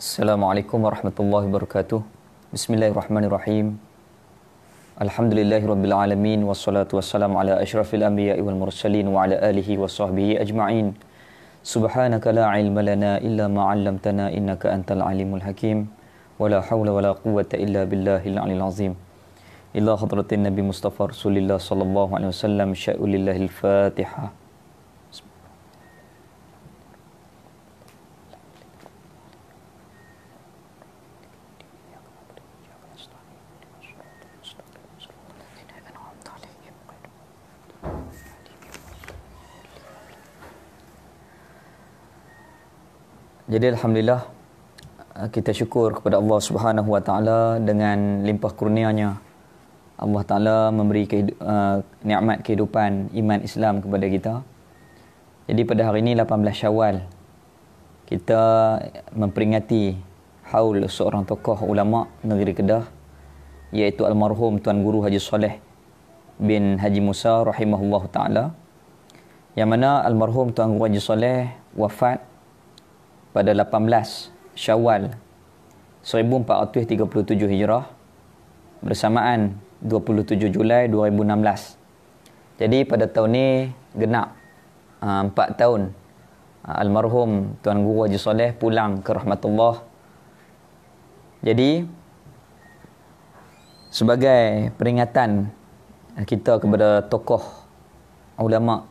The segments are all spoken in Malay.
Assalamualaikum warahmatullahi wabarakatuh. Bismillahirrahmanirrahim. Alhamdulillahirabbil alamin wassalatu wassalamu ala asyrafil anbiya'i wal mursalin wa ala alihi washabbihi ajma'in. Subhanaka la ilma lana illa ma 'allamtana innaka antal alimul hakim. Wala haula wala quwwata illa billahil aliyil azim. Ila hadratin Nabi Mustafa Rasulillah sallallahu alaihi wasallam sya'ulillahil Fatihah. Jadi alhamdulillah uh, kita syukur kepada Allah Subhanahu Wa Taala dengan limpah kurnianya. Allah Taala memberi kehidu- uh, nikmat kehidupan iman Islam kepada kita. Jadi pada hari ini 18 Syawal kita memperingati haul seorang tokoh ulama negeri Kedah iaitu almarhum Tuan Guru Haji Soleh bin Haji Musa rahimahullahu taala yang mana almarhum Tuan Guru Haji Soleh wafat pada 18 Syawal 1437 Hijrah bersamaan 27 Julai 2016. Jadi pada tahun ini genap uh, ah, 4 tahun uh, almarhum Tuan Guru Haji Saleh pulang ke rahmatullah. Jadi sebagai peringatan ah, kita kepada tokoh ulama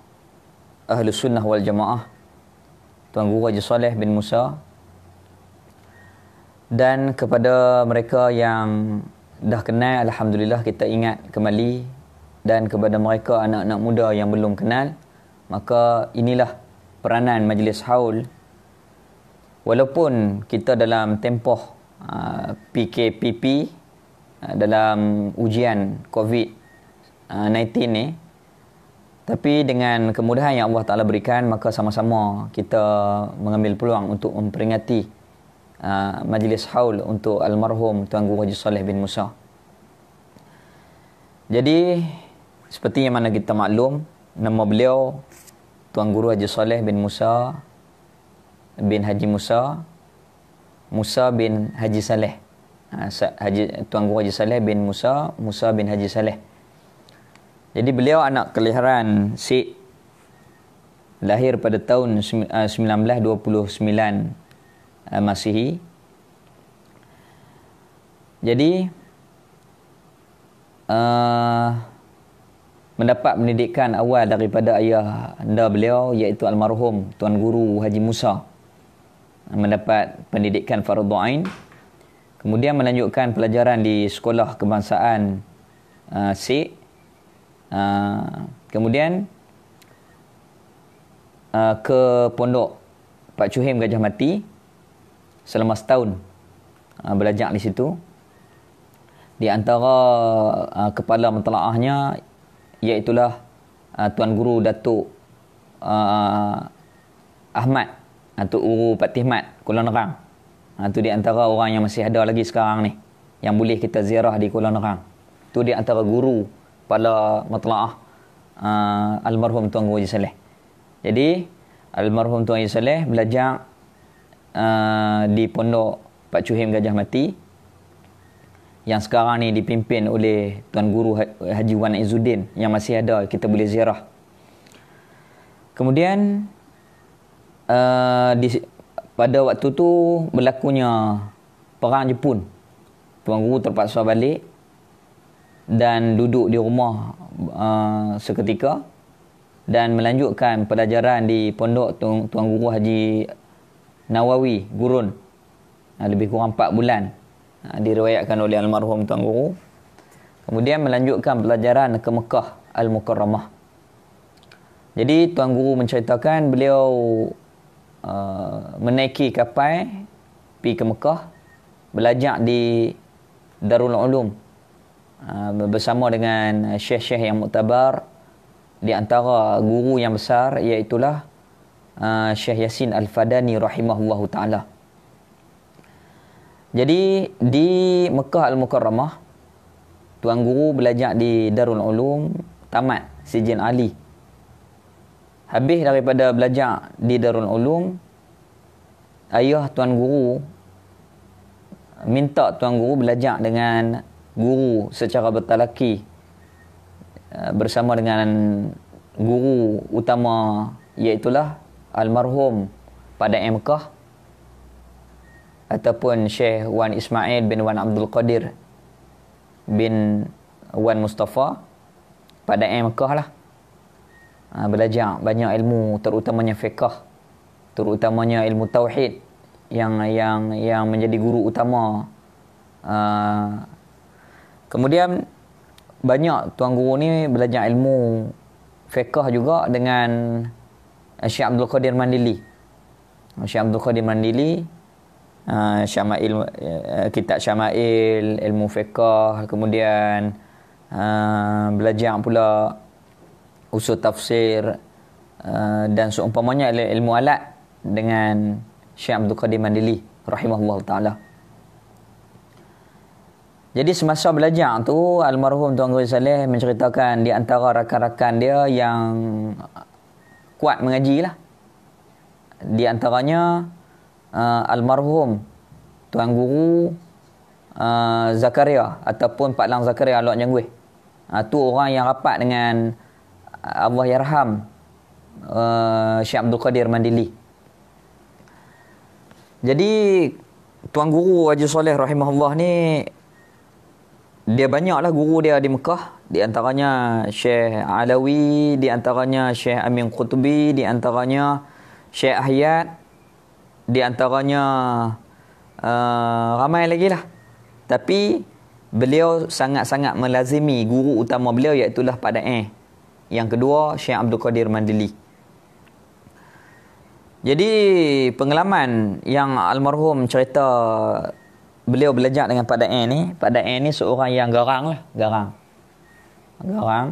Ahlus Sunnah wal Jamaah Tuan Guru Haji Saleh bin Musa dan kepada mereka yang dah kenal alhamdulillah kita ingat kembali dan kepada mereka anak-anak muda yang belum kenal maka inilah peranan majlis haul walaupun kita dalam tempoh uh, PKPP uh, dalam ujian COVID 19 uh, ni tapi dengan kemudahan yang Allah Ta'ala berikan, maka sama-sama kita mengambil peluang untuk memperingati uh, majlis haul untuk almarhum Tuan Guru Haji Saleh bin Musa. Jadi, seperti yang mana kita maklum, nama beliau Tuan Guru Haji Saleh bin Musa bin Haji Musa Musa bin Haji Saleh. Ha, Haji, Tuan Guru Haji Saleh bin Musa Musa bin Haji Saleh. Jadi beliau anak kelahiran si lahir pada tahun 1929 eh, eh, Masihi. Jadi uh, mendapat pendidikan awal daripada ayah anda beliau iaitu almarhum Tuan Guru Haji Musa mendapat pendidikan fardhu ain kemudian melanjutkan pelajaran di sekolah kebangsaan uh, Sikh Ah, kemudian uh, ke pondok Pak Cuhim Gajah Mati selama setahun uh, belajar di situ. Di antara uh, kepala mentelaahnya iaitulah uh, Tuan Guru Datuk uh, Ahmad atau Uru Patih Mat Kuala Nerang. Itu di antara orang yang masih ada lagi sekarang ni yang boleh kita ziarah di Kuala Nerang. Itu di antara guru pada matla'ah uh, almarhum Tuan Guru Saleh. Jadi almarhum Tuan Guru Saleh belajar uh, di pondok Pak Cuhim Gajah Mati yang sekarang ni dipimpin oleh Tuan Guru ha-, Haji Wan Izuddin yang masih ada kita boleh ziarah. Kemudian uh, di, pada waktu tu berlakunya perang Jepun. Tuan Guru terpaksa balik dan duduk di rumah uh, seketika dan melanjutkan pelajaran di pondok Tuan, Tuan Guru Haji Nawawi Gurun uh, lebih kurang 4 bulan uh, diriwayatkan oleh almarhum Tuan Guru kemudian melanjutkan pelajaran ke Mekah Al-Mukarramah jadi Tuan Guru menceritakan beliau uh, menaiki kapal pergi ke Mekah belajar di Darul Ulum Ah, bersama dengan eh, syekh-syekh yang muktabar di antara guru yang besar iaitu lah ah, Syekh Yasin Al-Fadani rahimahullahu taala. Jadi di Mekah Al-Mukarramah tuan guru belajar di Darul Ulum tamat Sijin Ali. Habis daripada belajar di Darul Ulum ayah tuan guru minta tuan guru belajar dengan guru secara bertalaki uh, bersama dengan guru utama iaitulah almarhum pada Mekah ataupun Syekh Wan Ismail bin Wan Abdul Qadir bin Wan Mustafa pada Mekah lah uh, belajar banyak ilmu terutamanya fiqh terutamanya ilmu tauhid yang yang yang menjadi guru utama uh, Kemudian banyak tuan guru ni belajar ilmu fiqh juga dengan eh, Syekh Abdul Qadir Mandili. Oh, Syekh Abdul Qadir Mandili uh, eh, Syamail uh, eh, kitab Syamail ilmu fiqh kemudian uh, belajar pula usul tafsir uh, dan seumpamanya ilmu alat dengan Syekh Abdul Qadir Mandili rahimahullah taala. Jadi semasa belajar tu almarhum Tuan Guru Saleh menceritakan di antara rakan-rakan dia yang kuat mengaji lah. Di antaranya uh, almarhum Tuan Guru uh, Zakaria ataupun Pak Lang Zakaria Lok Nyangweh. Uh, tu orang yang rapat dengan uh, Allah Yarham uh, Syekh Abdul Qadir Mandili. Jadi Tuan Guru Haji Saleh rahimahullah ni dia banyaklah guru dia di Mekah di antaranya Syekh Alawi di antaranya Syekh Amin Qutbi di antaranya Syekh Ahyat, di antaranya uh, ramai lagi lah tapi beliau sangat-sangat melazimi guru utama beliau iaitu lah pada eh yang kedua Syekh Abdul Qadir Mandili jadi pengalaman yang almarhum cerita beliau belajar dengan Pak Da'i ni. Pak Da'i ni seorang yang garang lah. Garang. Garang.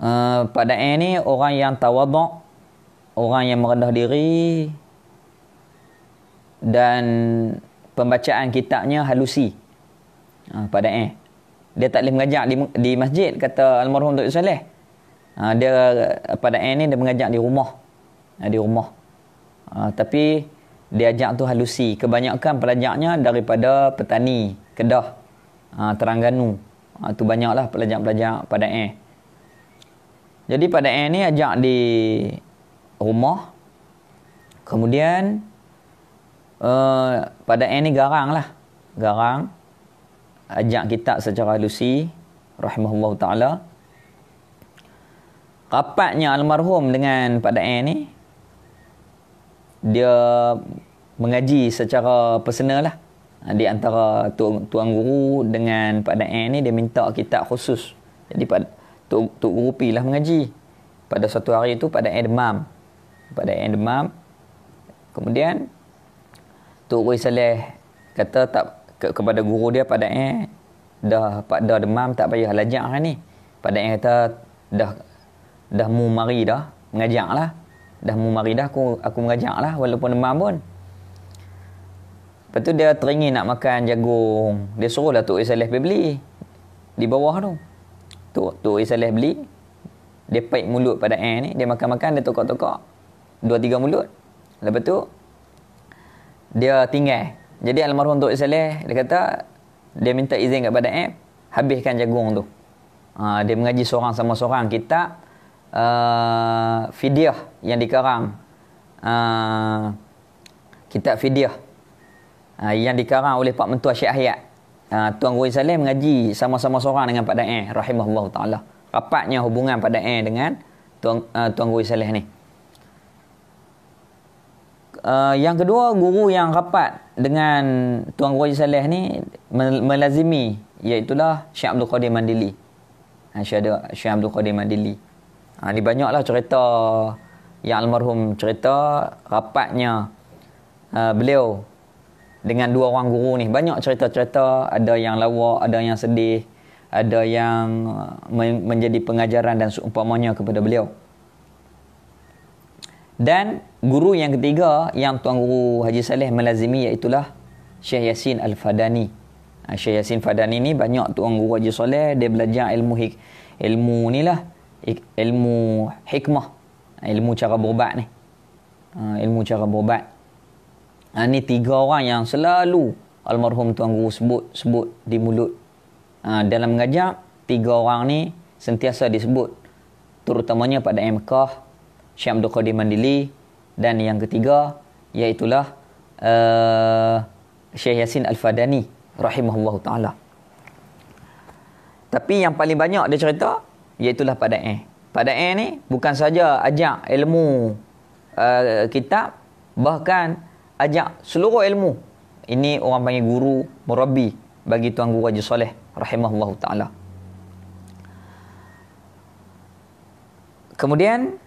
Uh, Pak Da'i ni orang yang tawadok, Orang yang merendah diri. Dan pembacaan kitabnya halusi. Uh, Pak Da'i. Dia tak boleh mengajar di, di masjid, kata Almarhum Tuk Saleh. Uh, dia pada akhir ni dia mengajar di rumah. Uh, di rumah. Uh, tapi diajak tu halusi. Kebanyakan pelajaknya daripada petani, Kedah, ha, terangganu, Ha, tu banyaklah pelajak-pelajak pada air. Jadi pada air ni ajak di rumah. Kemudian uh, eh, pada air ni garang lah. Garang. Ajak kita secara halusi. Rahimahullah ta'ala. Rapatnya almarhum dengan pada air ni dia mengaji secara personal lah. Ha, di antara tuan, tuan guru dengan Pak Da'an ni, dia minta kitab khusus. Jadi, Pak, tuk, tuk guru pilah mengaji. Pada satu hari tu, Pak Da'an demam. Pak Da'an demam. Kemudian, Tuk Guru Isalih kata tak, ke, kepada guru dia, Pak Da'an, dah Pak Da'an demam, tak payah lajak lah hari ni. Pak Da'an kata, dah, dah mu mari dah, mengajak lah dah mu mari dah aku aku mengajak lah walaupun demam pun. Lepas tu dia teringin nak makan jagung. Dia suruh lah Tok Isaleh pergi beli. Di bawah tu. tu Tok Isaleh beli. Dia paik mulut pada air ni. Dia makan-makan, dia tokok-tokok. Dua tiga mulut. Lepas tu, dia tinggal. Jadi almarhum Tok Isaleh, dia kata, dia minta izin kepada air, habiskan jagung tu. Ha, dia mengaji seorang sama seorang kitab, uh, fidyah yang dikarang uh, kitab fidyah uh, yang dikarang oleh Pak Mentua Syekh Hayat uh, Tuan Guru Salim mengaji sama-sama seorang dengan Pak Da'in rahimahullah ta'ala rapatnya hubungan Pak Da'in dengan Tuan, uh, Tuan Guru Salim ni Uh, yang kedua guru yang rapat dengan Tuan Guru Saleh ni melazimi iaitu lah Syekh Abdul Qadir Mandili. Ha, Syekh Abdul Qadir Mandili. Uh, Ha, ni banyaklah cerita yang almarhum cerita rapatnya uh, beliau dengan dua orang guru ni. Banyak cerita-cerita, ada yang lawak, ada yang sedih, ada yang uh, menjadi pengajaran dan seumpamanya kepada beliau. Dan guru yang ketiga yang Tuan Guru Haji Saleh melazimi iaitulah Syekh Yasin Al-Fadani. Ha, Syekh Yasin Fadani ni banyak Tuan Guru Haji Saleh, dia belajar ilmu hik ilmu ni lah ilmu hikmah ilmu cara berubat ni ha, ilmu cara berubat uh, ni tiga orang yang selalu almarhum tuan guru sebut sebut di mulut ha, dalam mengajar tiga orang ni sentiasa disebut terutamanya pada Mekah Syekh Abdul Qadir Mandili dan yang ketiga iaitulah uh, Syekh Yasin Al-Fadani rahimahullahu taala tapi yang paling banyak dia cerita Iaitulah pada eh. Pada eh ni bukan saja ajak ilmu uh, kitab bahkan ajak seluruh ilmu. Ini orang panggil guru, murabbi bagi tuan guru Haji Saleh rahimahullahu taala. Kemudian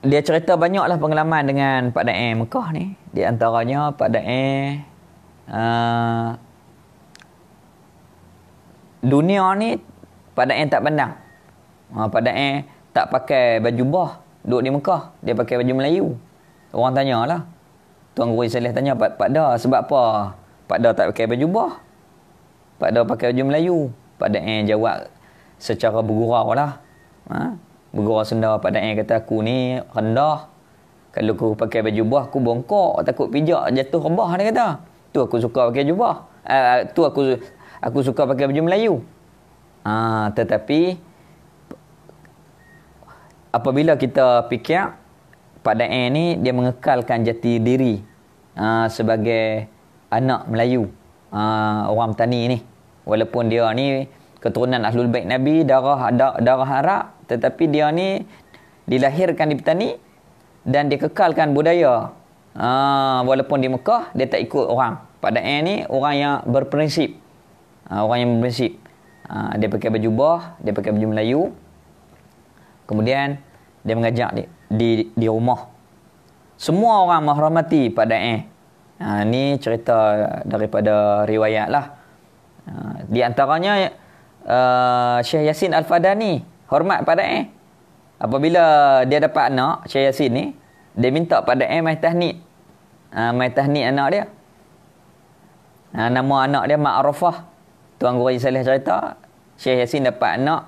dia cerita banyaklah pengalaman dengan Pak Da'i e Mekah ni. Di antaranya Pak Da'i uh, e, eh, dunia ni padang yang tak pandang. Ha, padang yang tak pakai baju bah. Duduk di Mekah. Dia pakai baju Melayu. Orang tanya lah. Tuan Guru Isalih tanya, Pak, Pak Da, sebab apa? Pak Da tak pakai baju bah. Pak Da pakai baju Melayu. Pak Da yang jawab secara bergurau lah. Ha? Bergurau sendal. Pak Da yang kata, aku ni rendah. Kalau aku pakai baju bah, aku bongkok. Takut pijak jatuh rebah, dia kata. Tu aku suka pakai baju bah. Uh, eh, tu aku aku suka pakai baju Melayu. Ha, tetapi apabila kita fikir pada A ni dia mengekalkan jati diri ha, sebagai anak Melayu ha, orang Tani ni walaupun dia ni keturunan Ahlul Bait Nabi darah ada darah Arab tetapi dia ni dilahirkan di petani dan dia kekalkan budaya ha, walaupun di Mekah dia tak ikut orang pada A ni orang yang berprinsip ha, orang yang berprinsip Ah, dia pakai baju bah, dia pakai baju Melayu. Kemudian dia mengajak di di, di rumah. Semua orang menghormati pada eh. Ah, ha, ini cerita daripada riwayat lah. Ha, di antaranya uh, Syekh Yasin Al-Fadani hormat pada eh. Apabila dia dapat anak Syekh Yasin ni, dia minta pada eh mai tahnik. Ha, mai tahnik anak dia. Ha, nama anak dia Ma'rufah. Tuan Guru Haji Saleh cerita, Syekh Yasin dapat anak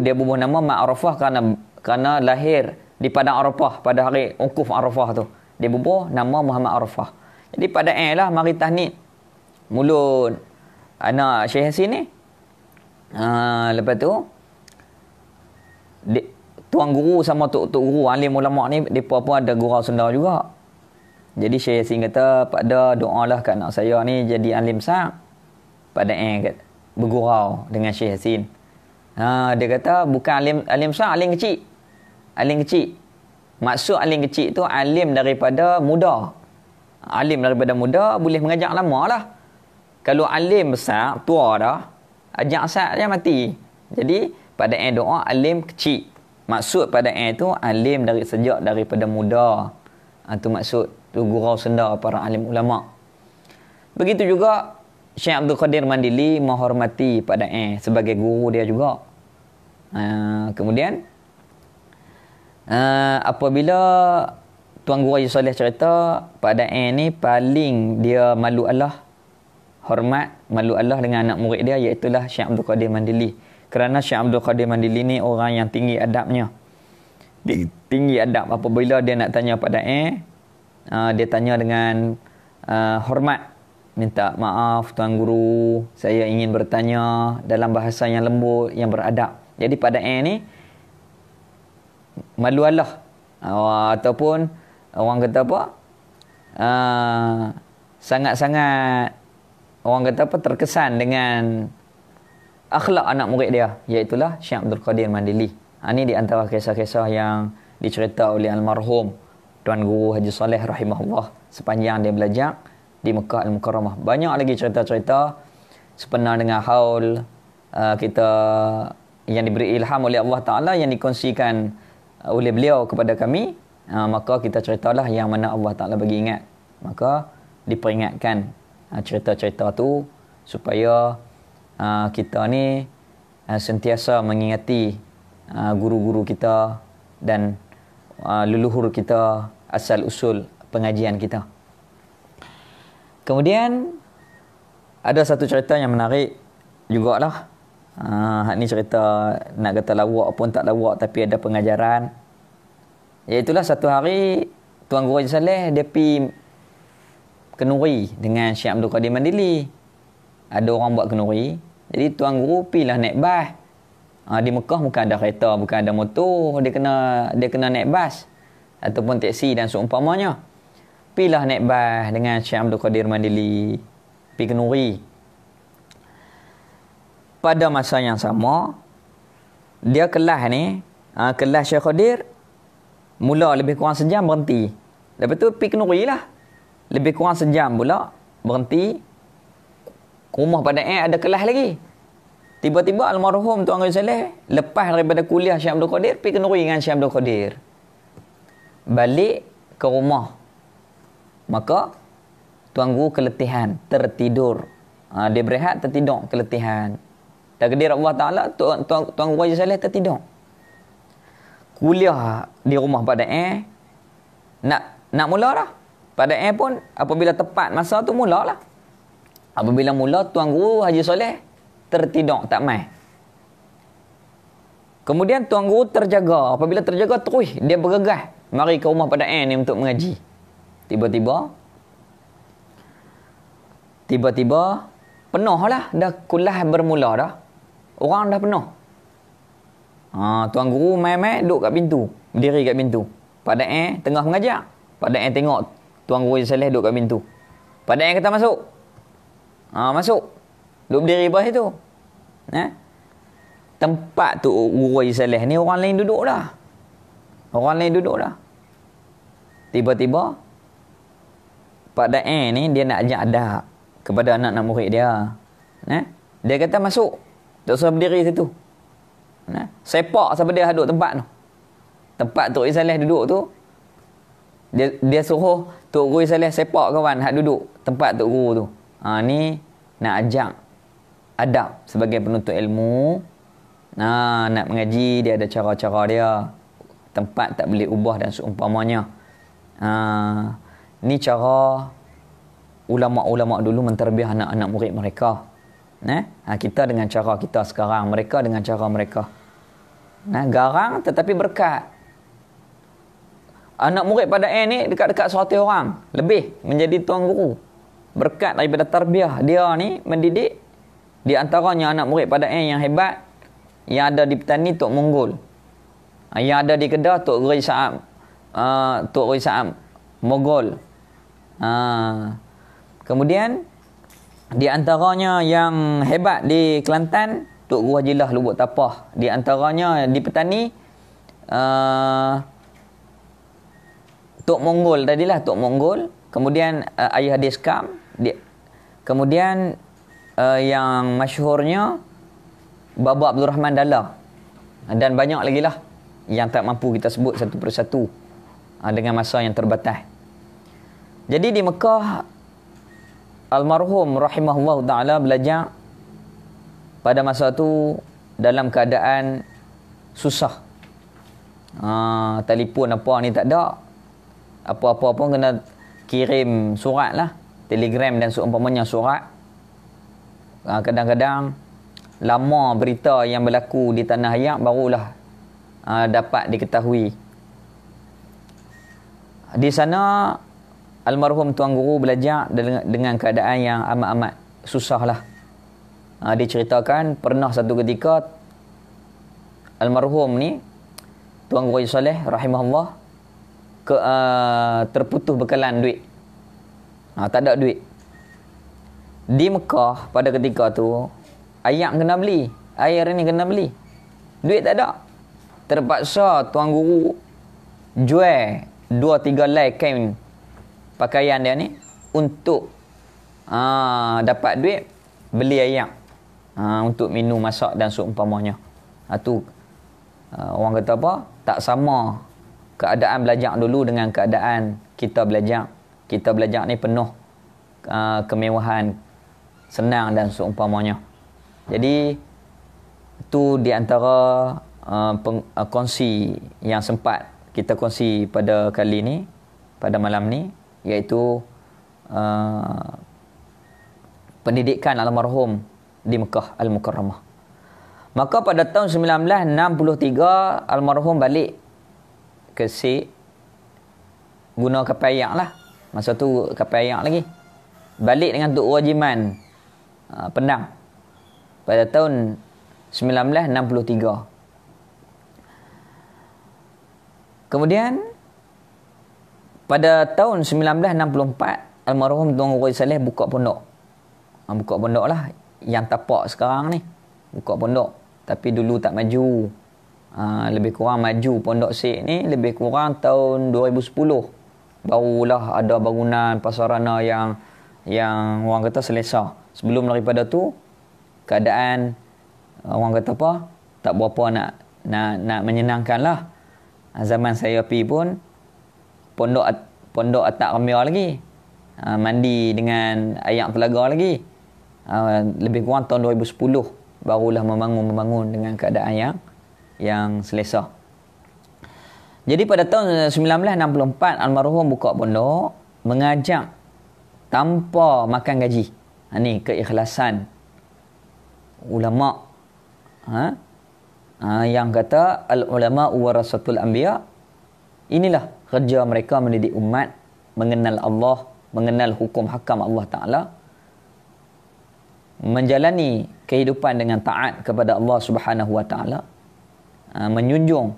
dia bubuh nama Ma'rufah kerana kerana lahir di padang Arafah pada hari Ukuf Arafah tu. Dia bubuh nama Muhammad Arafah. Jadi pada eh lah mari tahnik mulut anak Syekh Yasin ni. Ha, lepas tu di, tuan guru sama tok tok guru alim ulama ni depa pun ada gurau sendal juga. Jadi Syekh Yasin kata, "Pakda doalah kat anak saya ni jadi alim sah." pada eh bergurau dengan Syekh Yasin. Ha, dia kata bukan alim alim besar, alim kecil. Alim kecil. Maksud alim kecil tu alim daripada muda. Alim daripada muda boleh mengajak lama lah. Kalau alim besar, tua dah, ajak saat dia mati. Jadi pada eh doa alim kecil. Maksud pada eh itu alim dari sejak daripada muda. Itu ha, maksud tu gurau senda para alim ulama. Begitu juga Syekh Abdul Qadir Mandili menghormati Pak Daeng sebagai guru dia juga. Uh, kemudian, uh, apabila Tuan Guru Haji Saleh cerita, Pak Daeng ni paling dia malu Allah, hormat malu Allah dengan anak murid dia, iaitu Syekh Abdul Qadir Mandili. Kerana Syekh Abdul Qadir Mandili ni orang yang tinggi adabnya. Tinggi adab apabila dia nak tanya Pak Daeng, uh, dia tanya dengan uh, hormat minta maaf tuan guru saya ingin bertanya dalam bahasa yang lembut yang beradab jadi pada A ni malu Allah ataupun orang kata apa uh, sangat-sangat orang kata apa terkesan dengan akhlak anak murid dia iaitu lah Syekh Abdul Qadir Mandili ha, ah, ini di antara kisah-kisah yang dicerita oleh almarhum Tuan Guru Haji Saleh rahimahullah sepanjang dia belajar di Mekah Al-Mukarramah. Banyak lagi cerita-cerita sepenuh dengan haul uh, kita yang diberi ilham oleh Allah Ta'ala yang dikongsikan uh, oleh beliau kepada kami. Uh, maka kita ceritalah yang mana Allah Ta'ala bagi ingat. Maka diperingatkan uh, cerita-cerita tu supaya uh, kita ni uh, sentiasa mengingati uh, guru-guru kita dan uh, leluhur kita asal-usul pengajian kita. Kemudian ada satu cerita yang menarik jugalah. Ah uh, ni cerita nak kata lawak pun tak lawak tapi ada pengajaran. Iaitulah satu hari Tuan Guru Saleh dia pi kenuri dengan Syekh Abdul Qadir Mandili. Ada orang buat kenuri. Jadi Tuan Guru pilah naik bas. Ha, di Mekah bukan ada kereta, bukan ada motor. Dia kena dia kena naik bas. Ataupun teksi dan seumpamanya. So, Pilah naik bas dengan Syekh Abdul Qadir Mandili. Pergi ke Nuri. Pada masa yang sama, dia kelas ni, uh, ha, kelas Syekh Qadir, mula lebih kurang sejam berhenti. Lepas tu pergi ke Nuri lah. Lebih kurang sejam pula, berhenti. Rumah pada air ada kelas lagi. Tiba-tiba almarhum Tuan Guru Saleh lepas daripada kuliah Syekh Abdul Qadir pergi kenduri dengan Syekh Abdul Qadir. Balik ke rumah maka tuan guru keletihan, tertidur. Ha, dia berehat, tertidur, keletihan. Takdir Allah Ta'ala, tuan, tuan, tuan guru Haji Saleh tertidur. Kuliah di rumah pada air, nak, nak mula lah. Pada air pun, apabila tepat masa tu, mula lah. Apabila mula, tuan guru Haji Saleh tertidur, tak mai. Kemudian tuan guru terjaga. Apabila terjaga, terus dia bergegas. Mari ke rumah pada air ni untuk mengaji tiba-tiba tiba-tiba penuh lah dah kulah bermula dah orang dah penuh ha, tuan guru main-main duduk kat pintu berdiri kat pintu pada eh tengah mengajar pada eh tengok tuan guru yang salih duduk kat pintu pada eh kata masuk ha, masuk duduk berdiri bawah itu eh? tempat tu guru yang ni orang lain duduk dah orang lain duduk dah tiba-tiba Pak Da'i ni dia nak ajak adab kepada anak-anak murid dia. Eh? Dia kata masuk. Tak suruh berdiri situ. Eh? Sepak siapa dia duduk tempat tu. Tempat Tok Isalih duduk tu. Dia, dia suruh Tok Guru Isalih sepak kawan. Hak duduk tempat Tok Guru tu. Ha, ni nak ajak adab sebagai penuntut ilmu. Ha, nak mengaji dia ada cara-cara dia. Tempat tak boleh ubah dan seumpamanya. Haa. Ni cara ulama-ulama dulu menterbih anak-anak murid mereka. Eh? kita dengan cara kita sekarang, mereka dengan cara mereka. Nah, ha, garang tetapi berkat. Anak murid pada N ni dekat-dekat seratus orang. Lebih menjadi tuan guru. Berkat daripada tarbiah dia ni mendidik. Di antaranya anak murid pada N yang hebat. Yang ada di petani Tok Monggol. Ha, yang ada di Kedah Tok Geri Saab. Uh, Tok Geri Mogol. Ha. Kemudian di antaranya yang hebat di Kelantan Tok Guru Haji Lah Lubuk Tapah. Di antaranya di petani uh, Tok Mongol tadilah Tok Mongol. Kemudian uh, Ayah Hadis Kam. Di, kemudian uh, yang masyhurnya Baba Abdul Rahman Dala. Dan banyak lagi lah yang tak mampu kita sebut satu persatu dengan masa yang terbatas. Jadi di Mekah almarhum rahimahullah taala belajar pada masa itu dalam keadaan susah. Ha, telefon apa ni tak ada. Apa-apa pun kena kirim surat lah. Telegram dan seumpamanya surat. Ha, kadang-kadang lama berita yang berlaku di tanah air barulah ha, dapat diketahui. Di sana almarhum tuan guru belajar dengan keadaan yang amat-amat susahlah. Ha, dia ceritakan pernah satu ketika almarhum ni tuan guru Saleh rahimahullah ke, uh, terputus bekalan duit. Ha, tak ada duit. Di Mekah pada ketika tu ayam kena beli, air ni kena beli. Duit tak ada. Terpaksa tuan guru jual dua tiga lai kain pakaian dia ni untuk ha, dapat duit beli ayam ha, untuk minum masak dan seumpamanya ha, tu ha, orang kata apa tak sama keadaan belajar dulu dengan keadaan kita belajar kita belajar ni penuh ha, kemewahan senang dan seumpamanya jadi tu di antara Uh, peng, uh, kongsi yang sempat kita kongsi pada kali ni pada malam ni iaitu uh, pendidikan almarhum di Mekah Al-Mukarramah. Maka pada tahun 1963, almarhum balik ke si guna Kapayang lah. Masa tu Kapayang lagi. Balik dengan Tuk Wajiman uh, Pendang. Pada tahun 1963. Kemudian pada tahun 1964 almarhum Tuan Guru Saleh buka pondok. Ah, buka pondok lah yang tapak sekarang ni. Buka pondok tapi dulu tak maju. Ah, lebih kurang maju pondok Sik ni lebih kurang tahun 2010. Barulah ada bangunan pasarana yang yang orang kata selesa. Sebelum daripada tu keadaan ah, orang kata apa? Tak berapa nak nak nak lah. Zaman saya pi pun pondok pondok atak remia lagi. Uh, mandi dengan ayak telaga lagi. Uh, lebih kurang tahun 2010 barulah membangun-membangun dengan keadaan yang yang selesa. Jadi pada tahun 1964 almarhum buka pondok mengajak tanpa makan gaji. Ha, ah, ini keikhlasan ulama ha? ha yang kata al ulama warasatul anbiya Inilah kerja mereka mendidik umat, mengenal Allah, mengenal hukum hakam Allah Ta'ala. Menjalani kehidupan dengan taat kepada Allah Subhanahu Wa Ta'ala. Ah, Menyunjung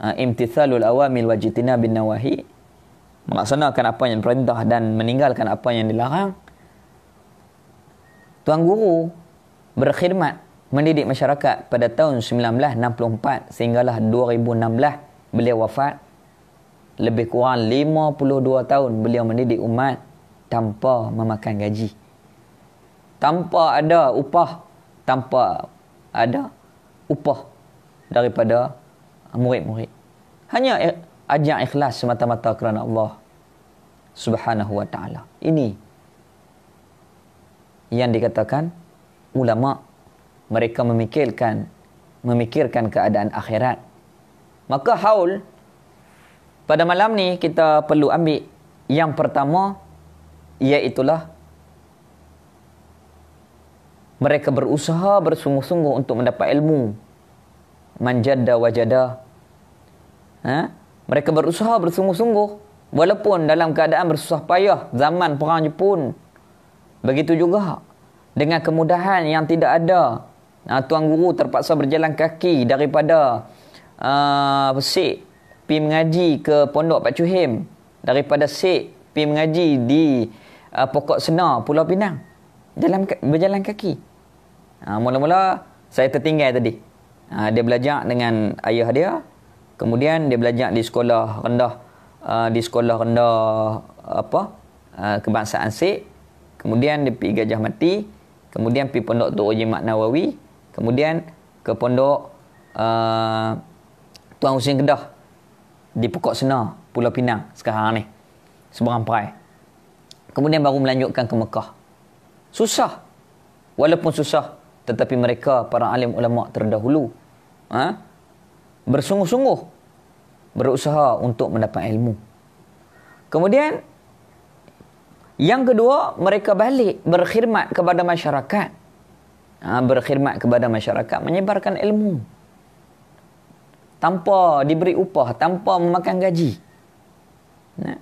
ah, imtithalul awamil wajitina bin nawahi. Melaksanakan apa yang perintah dan meninggalkan apa yang dilarang. Tuan Guru berkhidmat mendidik masyarakat pada tahun 1964 sehinggalah 2016 beliau wafat lebih kurang 52 tahun beliau mendidik umat tanpa memakan gaji. Tanpa ada upah, tanpa ada upah daripada murid-murid. Hanya ajak ikhlas semata-mata kerana Allah Subhanahu wa taala. Ini yang dikatakan ulama mereka memikirkan memikirkan keadaan akhirat. Maka haul pada malam ni kita perlu ambil yang pertama iaitulah mereka berusaha bersungguh-sungguh untuk mendapat ilmu manjada wajada ha? mereka berusaha bersungguh-sungguh walaupun dalam keadaan bersusah payah zaman perang Jepun begitu juga dengan kemudahan yang tidak ada ha, tuan guru terpaksa berjalan kaki daripada uh, Pesik pi mengaji ke pondok Pak Cuhim daripada Sik pi mengaji di uh, Pokok Sena Pulau Pinang dalam berjalan kaki. Ha, mula-mula saya tertinggal tadi. Ha, dia belajar dengan ayah dia. Kemudian dia belajar di sekolah rendah uh, di sekolah rendah apa? Uh, kebangsaan Sik. Kemudian dia pergi Gajah Mati, kemudian pergi pondok tu Haji Mat Nawawi, kemudian ke pondok uh, Tuan Husin Kedah di Pokok Sena, Pulau Pinang sekarang ni. Seberang Kemudian baru melanjutkan ke Mekah. Susah. Walaupun susah, tetapi mereka para alim ulama terdahulu ha? bersungguh-sungguh berusaha untuk mendapat ilmu. Kemudian yang kedua, mereka balik berkhidmat kepada masyarakat. Ha, berkhidmat kepada masyarakat menyebarkan ilmu tanpa diberi upah, tanpa memakan gaji. Nah.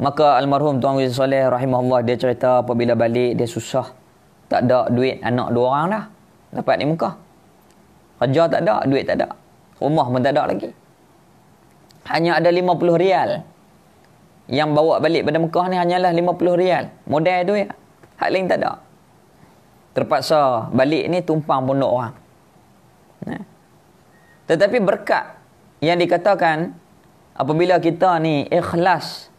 Maka almarhum Tuan Guru Soleh rahimahullah dia cerita apabila balik dia susah. Tak ada duit anak dua orang dah. Dapat ni muka. Kerja tak ada, duit tak ada. Rumah pun tak ada lagi. Hanya ada lima puluh rial. Yang bawa balik pada Mekah ni hanyalah lima puluh rial. Modal tu ya. Hak lain tak ada. Terpaksa balik ni tumpang pondok orang. Nah. Tetapi berkat yang dikatakan apabila kita ni ikhlas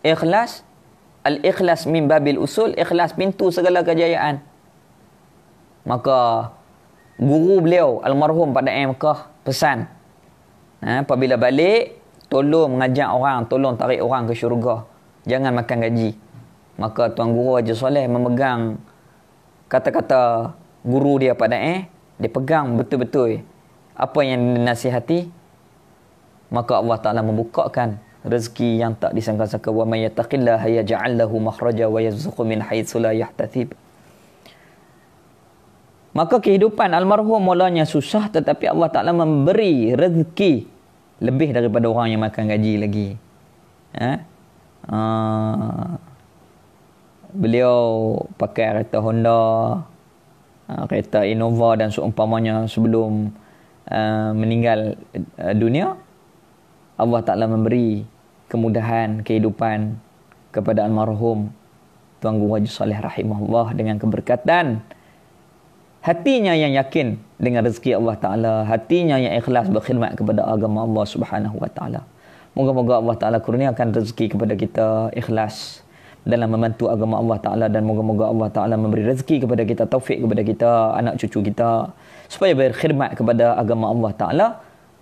ikhlas al-ikhlas min babil usul ikhlas pintu segala kejayaan maka guru beliau almarhum pada AM Mekah pesan ha, apabila balik tolong mengajak orang tolong tarik orang ke syurga jangan makan gaji maka tuan guru Haji Saleh memegang kata-kata guru dia pada eh dia pegang betul-betul apa yang dinasihati maka Allah Taala membukakan rezeki yang tak disangka-sangka wa may yattaqillaha yaj'al lahu makhraja wa yarzuqu min haitsu la yahtasib maka kehidupan almarhum mulanya susah tetapi Allah Taala memberi rezeki lebih daripada orang yang makan gaji lagi ha eh? beliau pakai kereta Honda ha, kereta Innova dan seumpamanya sebelum Uh, meninggal uh, dunia Allah Taala memberi kemudahan kehidupan kepada almarhum Tuan Guru Haji Saleh rahimahullah dengan keberkatan hatinya yang yakin dengan rezeki Allah Taala hatinya yang ikhlas berkhidmat kepada agama Allah Subhanahu Wa Taala moga-moga Allah Taala kurniakan rezeki kepada kita ikhlas dalam membantu agama Allah Taala dan moga-moga Allah Taala memberi rezeki kepada kita taufik kepada kita anak cucu kita supaya berkhidmat kepada agama Allah Ta'ala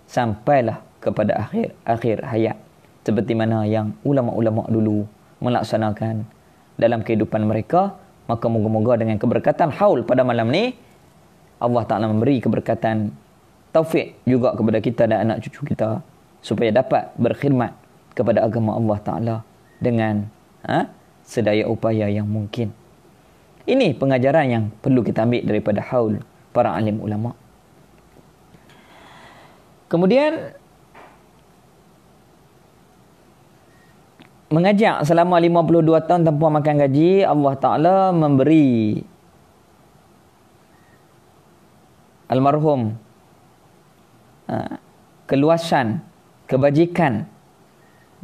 sampailah kepada akhir akhir hayat seperti mana yang ulama-ulama dulu melaksanakan dalam kehidupan mereka maka moga-moga dengan keberkatan haul pada malam ni Allah Ta'ala memberi keberkatan taufik juga kepada kita dan anak cucu kita supaya dapat berkhidmat kepada agama Allah Ta'ala dengan ha, sedaya upaya yang mungkin. Ini pengajaran yang perlu kita ambil daripada haul para alim ulama. Kemudian mengajak selama 52 tahun tanpa makan gaji, Allah Taala memberi almarhum ha, keluasan kebajikan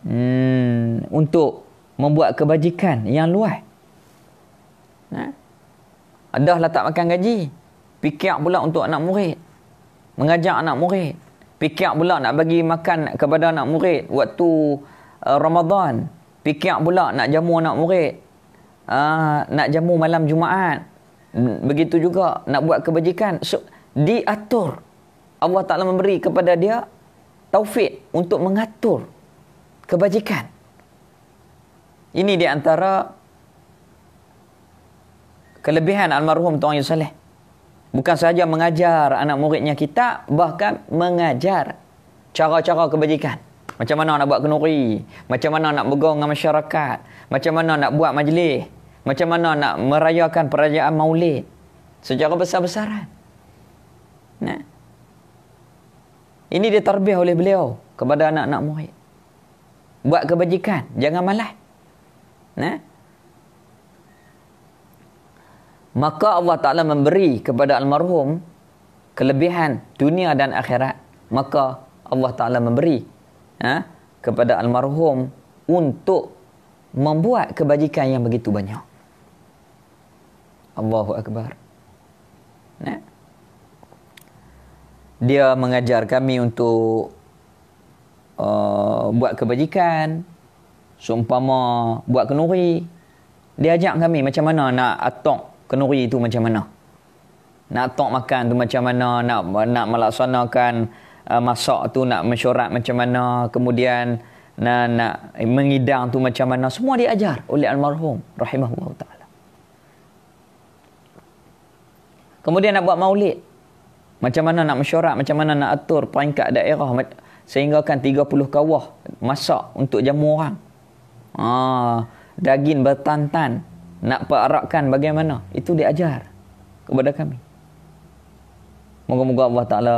hmm, untuk membuat kebajikan yang luas. Nah. Ha? Adahlah tak makan gaji. Pikir pula untuk anak murid. Mengajar anak murid. Pikir pula nak bagi makan kepada anak murid waktu uh, Ramadan. Pikir pula nak jamu anak murid. Uh, nak jamu malam Jumaat. Hmm, begitu juga nak buat kebajikan. So, diatur. Allah Ta'ala memberi kepada dia taufik untuk mengatur kebajikan. Ini diantara kelebihan almarhum Tuan Yusaleh. Bukan sahaja mengajar anak muridnya kita, bahkan mengajar cara-cara kebajikan. Macam mana nak buat kenuri, macam mana nak bergaul dengan masyarakat, macam mana nak buat majlis, macam mana nak merayakan perayaan maulid secara besar-besaran. Nah. Ini dia diterbih oleh beliau kepada anak-anak murid. Buat kebajikan, jangan malas. Nah maka Allah Ta'ala memberi kepada almarhum kelebihan dunia dan akhirat. Maka Allah Ta'ala memberi eh, kepada almarhum untuk membuat kebajikan yang begitu banyak. Allahu Akbar. Eh? Dia mengajar kami untuk uh, buat kebajikan. Seumpama buat kenuri. Dia ajak kami macam mana nak atok kenuri itu macam mana. Nak tok makan tu macam mana, nak nak melaksanakan uh, masak tu nak mesyuarat macam mana, kemudian nak nak mengidang tu macam mana, semua diajar oleh almarhum rahimahullahu taala. Kemudian nak buat maulid. Macam mana nak mesyuarat, macam mana nak atur peringkat daerah sehingga kan 30 kawah masak untuk jamu orang. Ah, daging bertantan, nak perakkan bagaimana itu diajar kepada kami moga-moga Allah Taala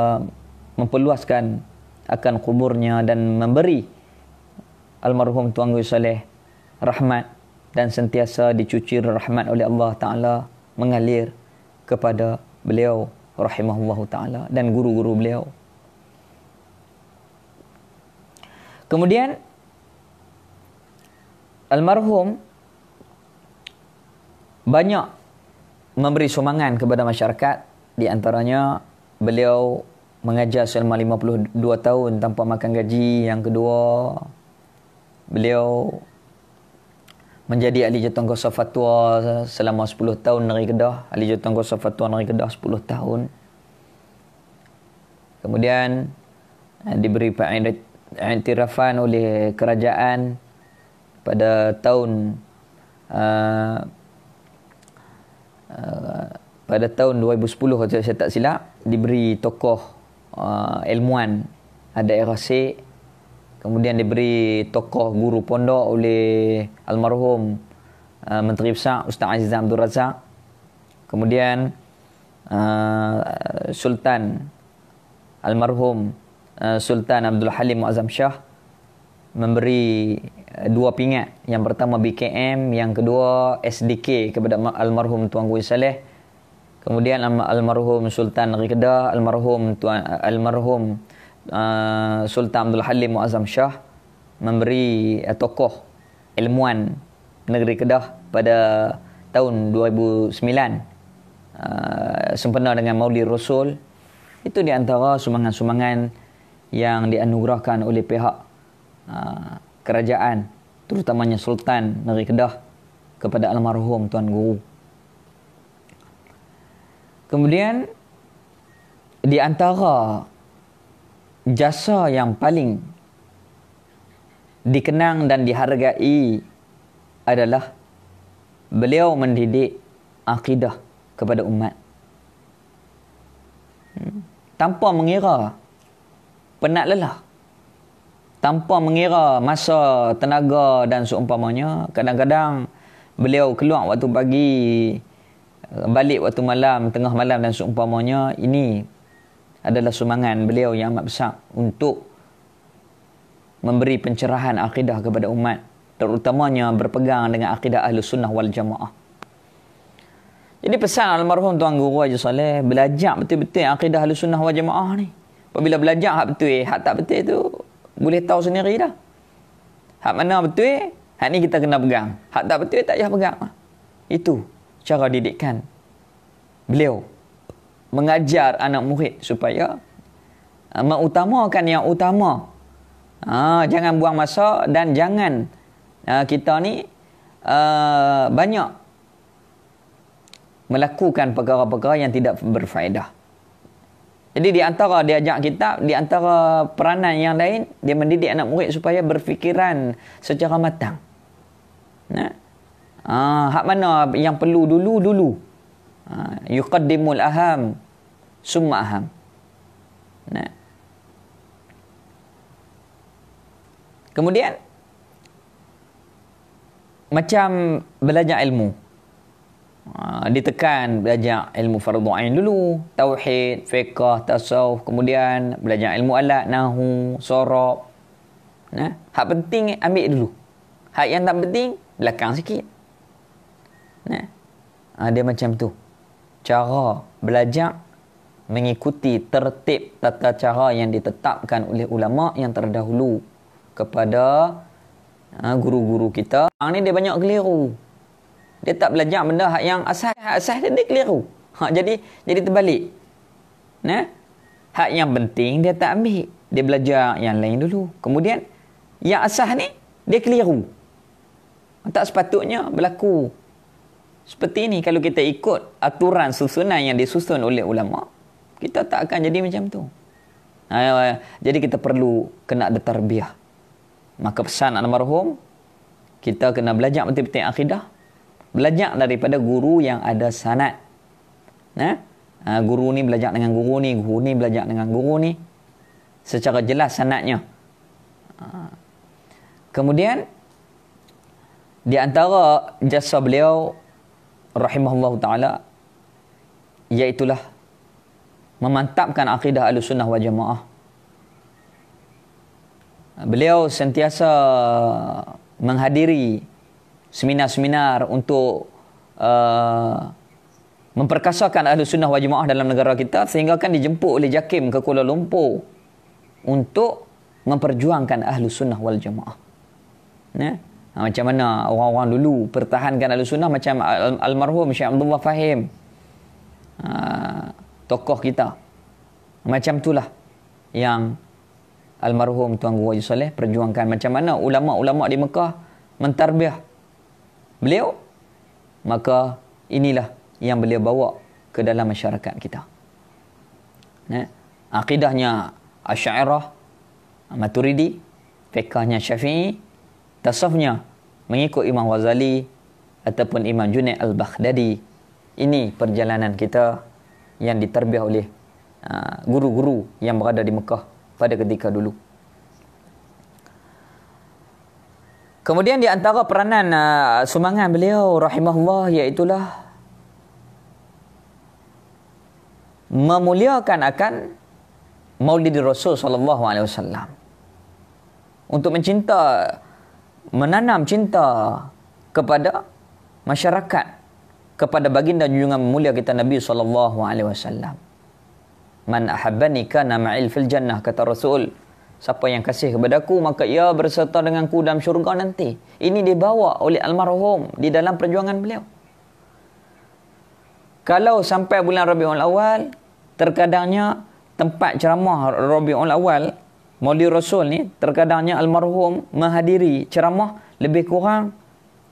memperluaskan akan kuburnya dan memberi almarhum tuan guru saleh rahmat dan sentiasa dicuci rahmat oleh Allah Taala mengalir kepada beliau rahimahullah taala dan guru-guru beliau kemudian almarhum banyak memberi sumbangan kepada masyarakat di antaranya beliau mengajar selama 52 tahun tanpa makan gaji yang kedua beliau menjadi ahli jantung kuasa fatwa selama 10 tahun negeri Kedah ahli jantung kuasa fatwa dari Kedah 10 tahun kemudian eh, diberi pengiktirafan oleh kerajaan pada tahun eh, Uh, pada tahun 2010 kalau saya tak silap diberi tokoh uh, ilmuan ada era kemudian diberi tokoh guru pondok oleh almarhum uh, Menteri Besar Ustaz Aziz Abdul Razak kemudian uh, Sultan almarhum uh, Sultan Abdul Halim Muazzam Shah memberi Eh, dua pingat. Yang pertama BKM, yang kedua SDK kepada almarhum Tuan Gui Saleh. Kemudian almarhum Sultan Negeri Kedah, almarhum Tuan almarhum uh, Sultan Abdul Halim Muazzam Shah memberi uh, tokoh ilmuan Negeri Kedah pada tahun 2009 uh, sempena dengan Maulid Rasul. Itu di antara sumangan-sumangan yang dianugerahkan oleh pihak uh, kerajaan terutamanya sultan negeri kedah kepada almarhum tuan guru kemudian di antara jasa yang paling dikenang dan dihargai adalah beliau mendidik akidah kepada umat hmm. tanpa mengira penat lelah tanpa mengira masa, tenaga dan seumpamanya. Kadang-kadang beliau keluar waktu pagi, eh, balik waktu malam, tengah malam dan seumpamanya. Ini adalah sumangan beliau yang amat besar untuk memberi pencerahan akidah kepada umat. Terutamanya berpegang dengan akidah ahli sunnah wal jamaah. Jadi pesan almarhum Tuan Guru Haji Saleh, belajar betul-betul akidah ahli sunnah wal jamaah ni. Apabila belajar hak betul, hak tak betul tu, boleh tahu sendiri dah. Hak mana betul, hak ni kita kena pegang. Hak tak betul, tak payah pegang. Itu cara didikan beliau mengajar anak murid supaya uh, mengutamakan yang utama. Uh, jangan buang masa dan jangan uh, kita ni uh, banyak melakukan perkara-perkara yang tidak berfaedah. Jadi di antara dia ajak kitab, di antara peranan yang lain, dia mendidik anak murid supaya berfikiran secara matang. Nah. Ha, hak mana yang perlu dulu dulu. Ha, yuqaddimul aham summa aham. Nah. Kemudian macam belajar ilmu. Ha, dia tekan belajar ilmu fardu ain dulu tauhid fiqh tasawuf kemudian belajar ilmu alat nahu sorab nah hak penting ambil dulu hak yang tak penting belakang sikit nah ha, dia macam tu cara belajar mengikuti tertib tata cara yang ditetapkan oleh ulama yang terdahulu kepada ha, guru-guru kita. Hang ni dia banyak keliru dia tak belajar benda hak yang asal hak asal dia, dia keliru ha, jadi jadi terbalik nah hak yang penting dia tak ambil dia belajar yang lain dulu kemudian yang asal ni dia keliru tak sepatutnya berlaku seperti ini kalau kita ikut aturan susunan yang disusun oleh ulama kita tak akan jadi macam tu ha, jadi kita perlu kena ada tarbiyah maka pesan almarhum kita kena belajar betul-betul akidah belajar daripada guru yang ada sanat. Nah, ha? ha, guru ni belajar dengan guru ni, guru ni belajar dengan guru ni secara jelas sanatnya. Ha. Kemudian di antara jasa beliau rahimahullah taala iaitu memantapkan akidah al-sunnah wal jamaah. Beliau sentiasa menghadiri seminar-seminar untuk uh, memperkasakan ahli sunnah wal jemaah dalam negara kita sehingga kan dijemput oleh Jakim ke Kuala Lumpur untuk memperjuangkan ahli sunnah wal jamaah. Ya. Ha, macam mana orang-orang dulu pertahankan ahli sunnah macam almarhum Syekh Abdullah Fahim. Ha, tokoh kita. Macam itulah yang almarhum Tuan Guru Haji Saleh perjuangkan macam mana ulama-ulama di Mekah mentarbiah beliau maka inilah yang beliau bawa ke dalam masyarakat kita ya akidahnya Asy'ariyah Maturidi fikahnya Syafi'i tasawufnya mengikut Imam Ghazali ataupun Imam Junaid Al-Baghdadi ini perjalanan kita yang diterbiah oleh uh, guru-guru yang berada di Mekah pada ketika dulu. Kemudian di antara peranan uh, sumangan beliau rahimahullah iaitu memuliakan akan Maulidir Rasul sallallahu alaihi wasallam. Untuk mencinta menanam cinta kepada masyarakat kepada baginda junjungan mulia kita Nabi sallallahu alaihi wasallam. Man ahabbani kana ma'il fil jannah kata Rasul Siapa yang kasih kepada aku, maka ia berserta dengan ku dalam syurga nanti. Ini dibawa oleh almarhum di dalam perjuangan beliau. Kalau sampai bulan Rabiul Awal, terkadangnya tempat ceramah Rabiul Awal, Maulid Rasul ni, terkadangnya almarhum menghadiri ceramah lebih kurang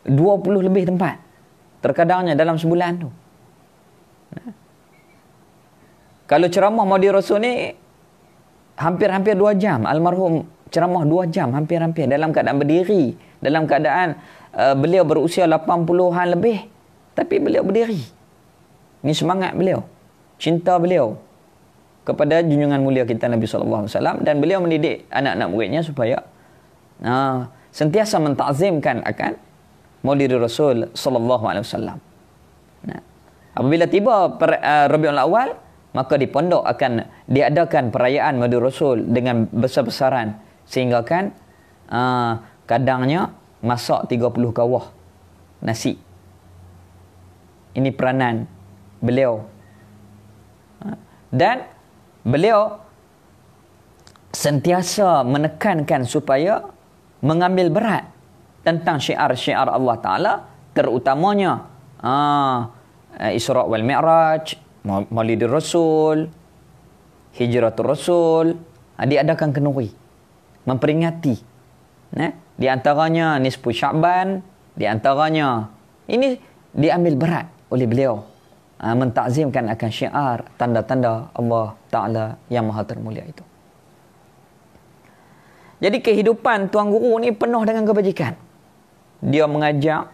20 lebih tempat. Terkadangnya dalam sebulan tu. Kalau ceramah Maulid Rasul ni, hampir-hampir dua jam. Almarhum ceramah dua jam hampir-hampir dalam keadaan berdiri. Dalam keadaan uh, beliau berusia lapan puluhan lebih. Tapi beliau berdiri. Ini semangat beliau. Cinta beliau kepada junjungan mulia kita Nabi sallallahu alaihi wasallam dan beliau mendidik anak-anak muridnya supaya nah sentiasa mentazimkan akan Maulid Rasul sallallahu alaihi wasallam. Nah, apabila tiba per, uh, Rabiul Awal, maka di pondok akan diadakan perayaan Maulid Rasul dengan besar-besaran sehingga kan uh, ah, kadangnya masak 30 kawah nasi. Ini peranan beliau. Dan beliau sentiasa menekankan supaya mengambil berat tentang syiar-syiar Allah Ta'ala terutamanya uh, Isra' wal Mi'raj, Maulidur Rasul, Hijratul Rasul, ah, dia adakan kenuri. Memperingati. Nah, di antaranya Nisbu Syaban, di antaranya ini diambil berat oleh beliau. Ah, mentakzimkan akan syiar tanda-tanda Allah Ta'ala yang maha termulia itu. Jadi kehidupan Tuan Guru ni penuh dengan kebajikan. Dia mengajak,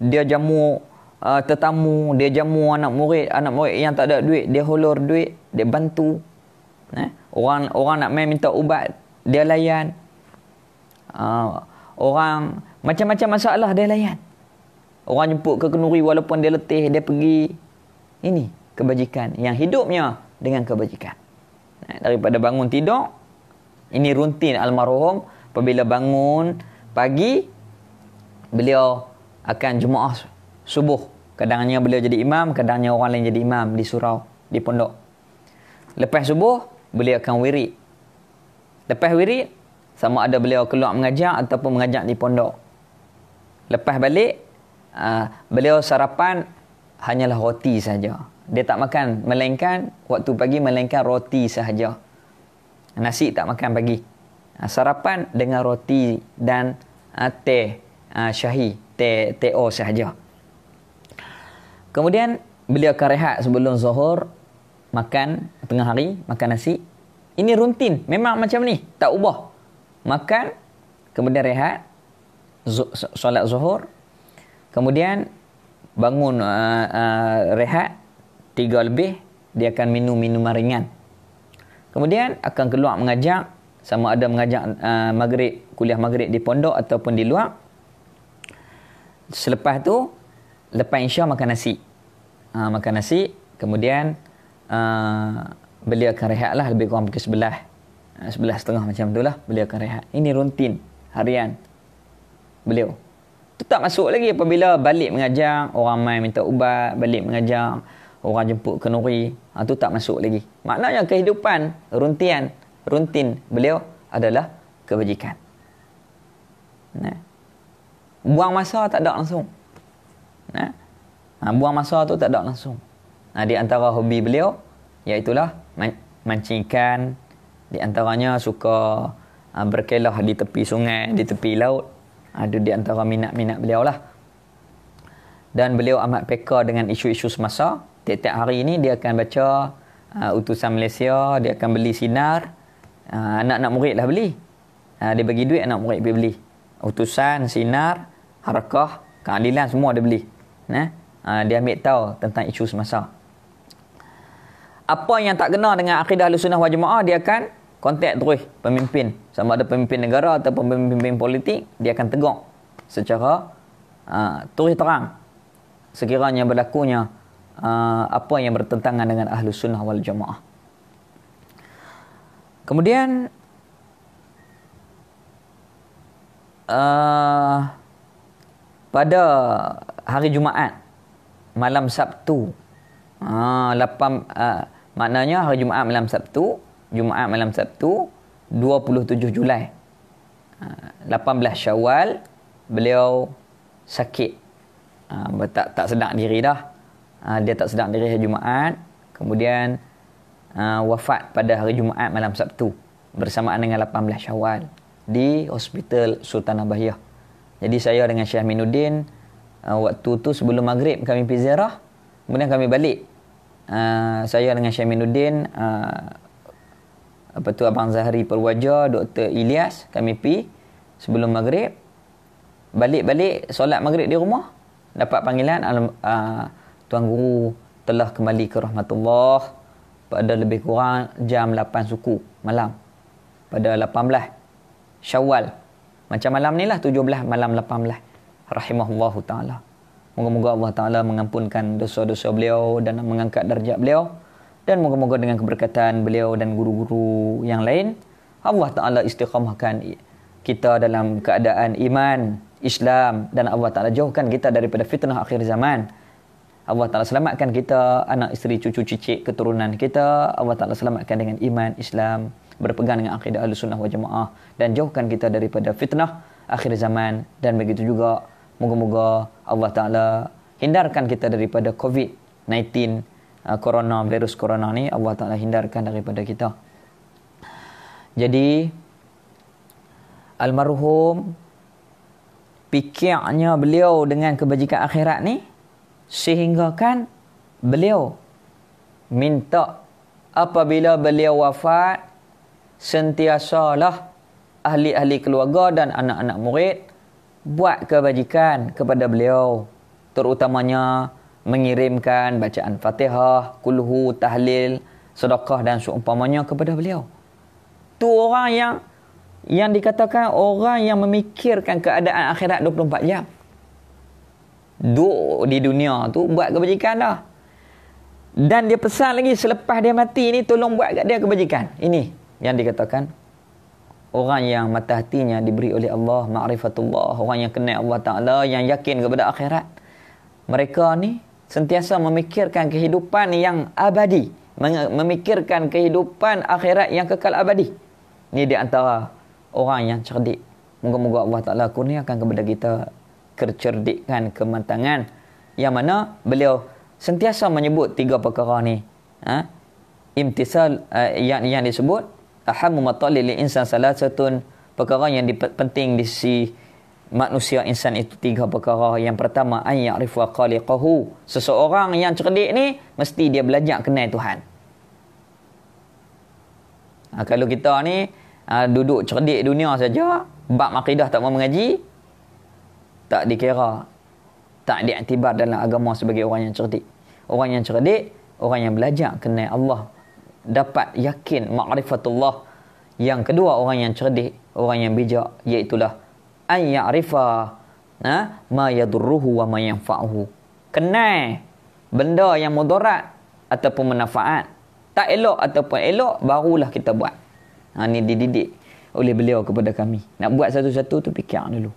dia jamu uh, tetamu, dia jamu anak murid, anak murid yang tak ada duit, dia holor duit, dia bantu. Eh? Orang orang nak main minta ubat, dia layan. Uh, orang macam-macam masalah dia layan. Orang jemput ke kenduri walaupun dia letih, dia pergi. Ini kebajikan yang hidupnya dengan kebajikan. Eh? Daripada bangun tidur, ini rutin almarhum apabila bangun pagi beliau akan jemaah subuh Kadangnya beliau jadi imam, kadangnya orang lain jadi imam di surau, di pondok. Lepas subuh, beliau akan wirid. Lepas wirid, sama ada beliau keluar mengajar ataupun mengajar di pondok. Lepas balik, ah, beliau sarapan hanyalah roti saja. Dia tak makan, melainkan waktu pagi melainkan roti sahaja. Nasi tak makan pagi. Ah, sarapan dengan roti dan ah, teh syahi, teh, teh o sahaja. Kemudian beliau akan rehat sebelum zuhur makan tengah hari makan nasi. Ini rutin. Memang macam ni. Tak ubah. Makan. Kemudian rehat. Solat zuhur. Kemudian bangun uh, uh, rehat. Tiga lebih. Dia akan minum minuman ringan. Kemudian akan keluar mengajak. Sama ada mengajak uh, maghrib. Kuliah maghrib di pondok ataupun di luar. Selepas tu. Lepas insya makan nasi uh, makan nasi kemudian uh, beliau akan rehatlah lebih kurang pukul sebelah sebelah setengah macam tu lah beliau akan rehat ini rutin harian beliau tu tak masuk lagi apabila balik mengajar orang main minta ubat balik mengajar orang jemput kenuri ha, ah, tu tak masuk lagi maknanya kehidupan rutinan rutin beliau adalah kebajikan nah buang masa tak ada langsung nah Ha, buang masa tu tak ada langsung. Ha, di antara hobi beliau, iaitulah man- mancing ikan. Di antaranya suka ha, berkelah di tepi sungai, di tepi laut. Ada ha, di antara minat-minat beliau lah. Dan beliau amat peka dengan isu-isu semasa. Tiap-tiap hari ini dia akan baca ha, utusan Malaysia, dia akan beli sinar. Ha, anak-anak murid lah beli. Ha, dia bagi duit anak murid pergi beli. Utusan, sinar, harakah, keadilan semua dia beli. Nah. Ha? Ah, dia ambil tahu tentang isu semasa. Apa yang tak kena dengan akidah al-sunnah wal jamaah dia akan kontak terus pemimpin sama ada pemimpin negara atau pemimpin politik dia akan tegur secara uh, terus terang sekiranya berlakunya uh, apa yang bertentangan dengan ahlu sunnah wal jamaah. Kemudian uh, pada hari Jumaat malam Sabtu. Ha, lapan, uh, maknanya hari Jumaat malam Sabtu. Jumaat malam Sabtu, 27 Julai. Ha, 18 Syawal, beliau sakit. Ha, tak, tak sedang diri dah. Ha, dia tak sedang diri hari Jumaat. Kemudian, uh, wafat pada hari Jumaat malam Sabtu. Bersamaan dengan 18 Syawal. Di Hospital Sultan Abahiyah. Jadi saya dengan Syekh Minuddin uh, waktu tu sebelum maghrib kami pergi ziarah kemudian kami balik uh, saya dengan Syaminuddin uh, apa tu abang Zahri Perwaja Dr Ilyas kami pi sebelum maghrib balik-balik solat maghrib di rumah dapat panggilan uh, tuan guru telah kembali ke rahmatullah pada lebih kurang jam 8 suku malam pada 18 Syawal macam malam ni lah 17 malam 18 rahimahullahu taala. Moga-moga Allah taala mengampunkan dosa-dosa beliau dan mengangkat darjat beliau dan moga-moga dengan keberkatan beliau dan guru-guru yang lain Allah taala istiqamahkan kita dalam keadaan iman, Islam dan Allah taala jauhkan kita daripada fitnah akhir zaman. Allah Ta'ala selamatkan kita, anak isteri, cucu, cicit, keturunan kita. Allah Ta'ala selamatkan dengan iman, Islam, berpegang dengan akidah al-sunnah wa jamaah. Dan jauhkan kita daripada fitnah akhir zaman. Dan begitu juga Moga-moga Allah Ta'ala hindarkan kita daripada COVID-19 uh, corona virus corona ni Allah Taala hindarkan daripada kita. Jadi almarhum fikirnya beliau dengan kebajikan akhirat ni sehinggakan beliau minta apabila beliau wafat sentiasalah ahli-ahli keluarga dan anak-anak murid buat kebajikan kepada beliau terutamanya mengirimkan bacaan Fatihah, kulhu, tahlil, sedekah dan seumpamanya kepada beliau. Tu orang yang yang dikatakan orang yang memikirkan keadaan akhirat 24 jam. Duk di dunia tu buat kebajikan dah. Dan dia pesan lagi selepas dia mati ni tolong buat kat dia kebajikan. Ini yang dikatakan orang yang mata hatinya diberi oleh Allah makrifatullah, orang yang kenal Allah Taala yang yakin kepada akhirat mereka ni sentiasa memikirkan kehidupan yang abadi memikirkan kehidupan akhirat yang kekal abadi ni di antara orang yang cerdik moga-moga Allah Taala kurniakan kepada kita kecerdikan kematangan yang mana beliau sentiasa menyebut tiga perkara ni ha? imtisal uh, yang yang disebut ahammu matalli li insan salasatun perkara yang penting di sisi manusia insan itu tiga perkara yang pertama an ya'rifu khaliqahu seseorang yang cerdik ni mesti dia belajar kenal Tuhan ha, kalau kita ni ha, duduk cerdik dunia saja bab akidah tak mau mengaji tak dikira tak diaktibar dalam agama sebagai orang yang cerdik orang yang cerdik orang yang belajar kenal Allah dapat yakin ma'rifatullah yang kedua orang yang cerdik orang yang bijak iaitulah an ya'rifa ha, ma yadurruhu wa ma yanfa'uhu kenal benda yang mudarat ataupun manfaat tak elok ataupun elok barulah kita buat ha ni dididik oleh beliau kepada kami nak buat satu-satu tu fikir dulu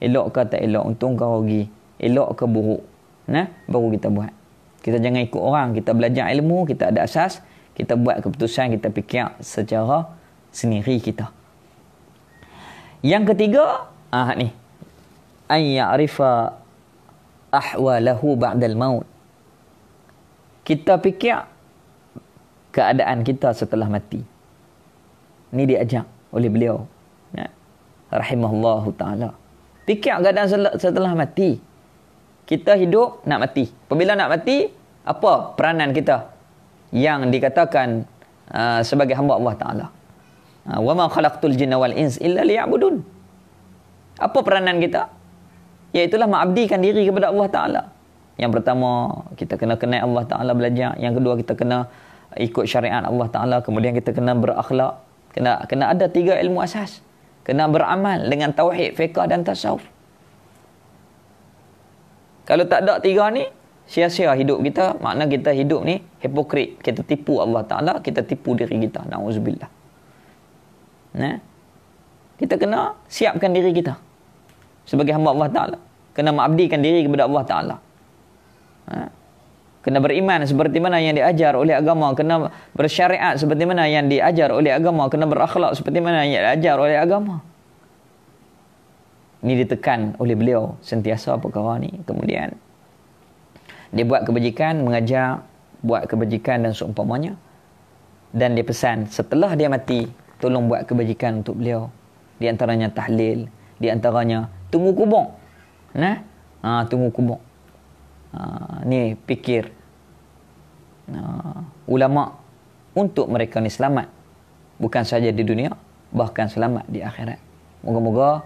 elok ke tak elok untung ke rugi elok ke buruk nah ha? baru kita buat kita jangan ikut orang kita belajar ilmu kita ada asas kita buat keputusan kita fikir secara sendiri kita yang ketiga ah ni ay ya'rifa ahwalahu ba'dal maut kita fikir keadaan kita setelah mati ni diajak oleh beliau ya rahimahullahu taala fikir keadaan setelah mati kita hidup nak mati apabila nak mati apa peranan kita yang dikatakan uh, sebagai hamba Allah Ta'ala. Uh, wa ma khalaqtul jinna wal ins illa liya'budun. Apa peranan kita? Iaitulah mengabdikan diri kepada Allah Ta'ala. Yang pertama, kita kena kenal Allah Ta'ala belajar. Yang kedua, kita kena ikut syariat Allah Ta'ala. Kemudian kita kena berakhlak. Kena kena ada tiga ilmu asas. Kena beramal dengan tauhid, fiqah dan tasawuf. Kalau tak ada tiga ni, sia-sia hidup kita, makna kita hidup ni hipokrit. Kita tipu Allah Ta'ala, kita tipu diri kita. Na'udzubillah. Nah, Kita kena siapkan diri kita. Sebagai hamba Allah Ta'ala. Kena mengabdikan diri kepada Allah Ta'ala. Ha? Kena beriman seperti mana yang diajar oleh agama. Kena bersyariat seperti mana yang diajar oleh agama. Kena berakhlak seperti mana yang diajar oleh agama. Ini ditekan oleh beliau sentiasa perkara ni. Kemudian dia buat kebajikan mengajar buat kebajikan dan seumpamanya dan dia pesan setelah dia mati tolong buat kebajikan untuk beliau di antaranya tahlil di antaranya tunggu kubur nah ha, tunggu kubur ha, ni fikir ha, ulama untuk mereka ni selamat bukan saja di dunia bahkan selamat di akhirat moga-moga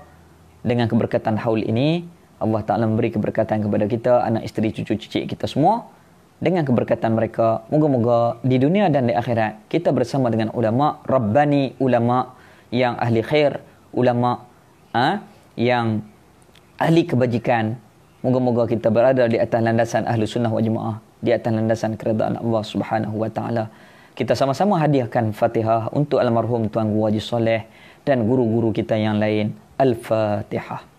dengan keberkatan haul ini Allah Ta'ala memberi keberkatan kepada kita, anak isteri, cucu, cicit kita semua. Dengan keberkatan mereka, moga-moga di dunia dan di akhirat, kita bersama dengan ulama, Rabbani ulama yang ahli khair, ulama ha? yang ahli kebajikan. Moga-moga kita berada di atas landasan ahli sunnah wal jemaah, di atas landasan keredaan Allah Subhanahu Wa Ta'ala. Kita sama-sama hadiahkan fatihah untuk almarhum Tuan Guwaji Soleh dan guru-guru kita yang lain. Al-Fatihah.